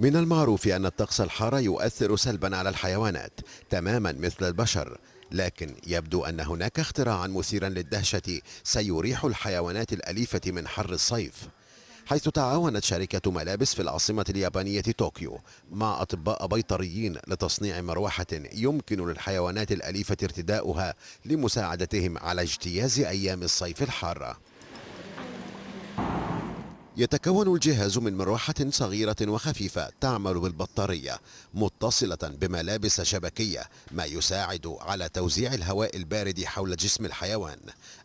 من المعروف أن الطقس الحار يؤثر سلبا على الحيوانات تماما مثل البشر لكن يبدو أن هناك اختراعا مثيرا للدهشة سيريح الحيوانات الأليفة من حر الصيف حيث تعاونت شركة ملابس في العاصمة اليابانية طوكيو مع أطباء بيطريين لتصنيع مروحة يمكن للحيوانات الأليفة ارتداؤها لمساعدتهم على اجتياز أيام الصيف الحارة يتكون الجهاز من مروحة صغيرة وخفيفة تعمل بالبطارية متصلة بملابس شبكية ما يساعد على توزيع الهواء البارد حول جسم الحيوان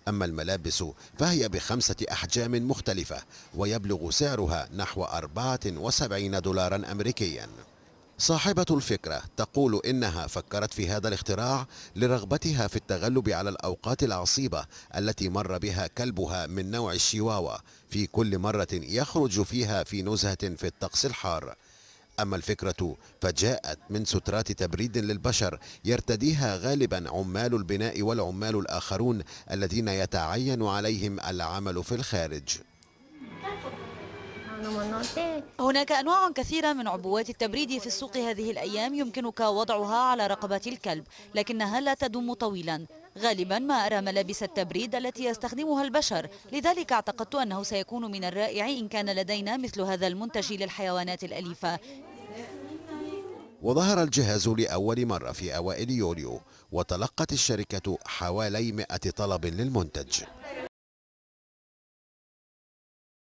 أما الملابس فهي بخمسة أحجام مختلفة ويبلغ سعرها نحو 74 دولارا أمريكيا صاحبة الفكرة تقول إنها فكرت في هذا الاختراع لرغبتها في التغلب على الأوقات العصيبة التي مر بها كلبها من نوع الشيواوا في كل مرة يخرج فيها في نزهة في الطقس الحار أما الفكرة فجاءت من سترات تبريد للبشر يرتديها غالبا عمال البناء والعمال الآخرون الذين يتعين عليهم العمل في الخارج هناك أنواع كثيرة من عبوات التبريد في السوق هذه الأيام يمكنك وضعها على رقبة الكلب لكنها لا تدوم طويلا غالبا ما أرى ملابس التبريد التي يستخدمها البشر لذلك اعتقدت أنه سيكون من الرائع إن كان لدينا مثل هذا المنتج للحيوانات الأليفة وظهر الجهاز لأول مرة في أوائل يوليو وتلقت الشركة حوالي 100 طلب للمنتج